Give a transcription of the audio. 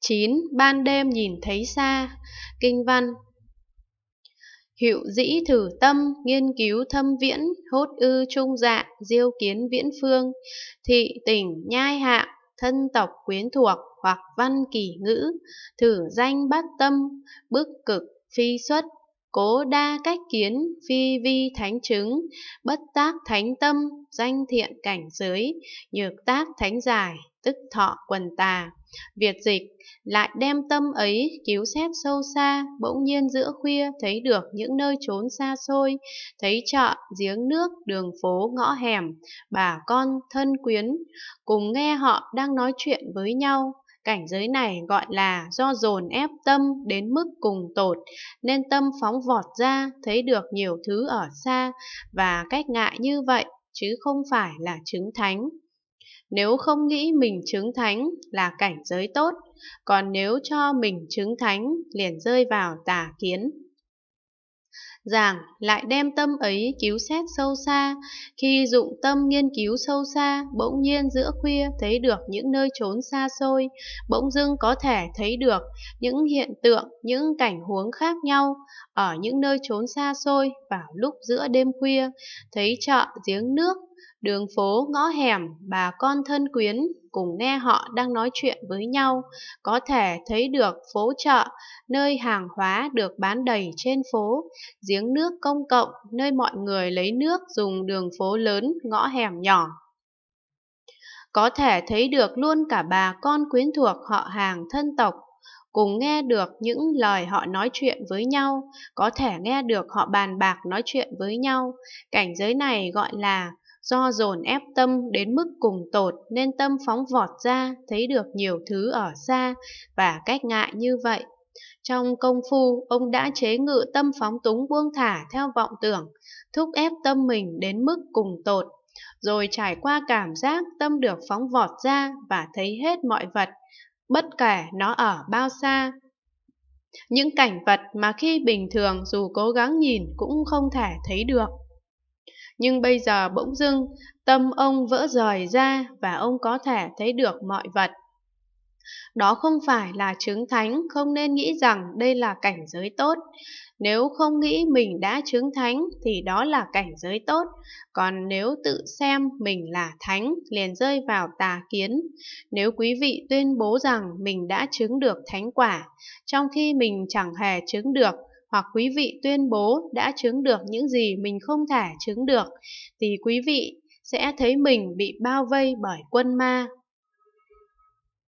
9. Ban đêm nhìn thấy xa Kinh văn Hiệu dĩ thử tâm, nghiên cứu thâm viễn, hốt ư trung dạ, diêu kiến viễn phương, thị tỉnh nhai hạ, thân tộc quyến thuộc hoặc văn kỳ ngữ, thử danh bát tâm, bức cực, phi xuất, cố đa cách kiến, phi vi thánh chứng, bất tác thánh tâm, danh thiện cảnh giới, nhược tác thánh giải, tức thọ quần tà. Việt dịch lại đem tâm ấy cứu xét sâu xa, bỗng nhiên giữa khuya thấy được những nơi trốn xa xôi, thấy chợ, giếng nước, đường phố, ngõ hẻm, bà con, thân quyến, cùng nghe họ đang nói chuyện với nhau, Cảnh giới này gọi là do dồn ép tâm đến mức cùng tột, nên tâm phóng vọt ra, thấy được nhiều thứ ở xa và cách ngại như vậy, chứ không phải là chứng thánh. Nếu không nghĩ mình chứng thánh là cảnh giới tốt, còn nếu cho mình chứng thánh liền rơi vào tà kiến giảng lại đem tâm ấy cứu xét sâu xa, khi dụng tâm nghiên cứu sâu xa, bỗng nhiên giữa khuya thấy được những nơi trốn xa xôi, bỗng dưng có thể thấy được những hiện tượng, những cảnh huống khác nhau ở những nơi trốn xa xôi vào lúc giữa đêm khuya, thấy chợ, giếng nước, đường phố ngõ hẻm bà con thân quyến cùng nghe họ đang nói chuyện với nhau có thể thấy được phố chợ nơi hàng hóa được bán đầy trên phố giếng nước công cộng nơi mọi người lấy nước dùng đường phố lớn ngõ hẻm nhỏ có thể thấy được luôn cả bà con quyến thuộc họ hàng thân tộc cùng nghe được những lời họ nói chuyện với nhau, có thể nghe được họ bàn bạc nói chuyện với nhau. Cảnh giới này gọi là do dồn ép tâm đến mức cùng tột nên tâm phóng vọt ra, thấy được nhiều thứ ở xa và cách ngại như vậy. Trong công phu, ông đã chế ngự tâm phóng túng buông thả theo vọng tưởng, thúc ép tâm mình đến mức cùng tột, rồi trải qua cảm giác tâm được phóng vọt ra và thấy hết mọi vật, bất kể nó ở bao xa. Những cảnh vật mà khi bình thường dù cố gắng nhìn cũng không thể thấy được nhưng bây giờ bỗng dưng tâm ông vỡ rời ra và ông có thể thấy được mọi vật. Đó không phải là chứng thánh, không nên nghĩ rằng đây là cảnh giới tốt. Nếu không nghĩ mình đã chứng thánh thì đó là cảnh giới tốt, còn nếu tự xem mình là thánh liền rơi vào tà kiến. Nếu quý vị tuyên bố rằng mình đã chứng được thánh quả, trong khi mình chẳng hề chứng được hoặc quý vị tuyên bố đã chứng được những gì mình không thể chứng được thì quý vị sẽ thấy mình bị bao vây bởi quân ma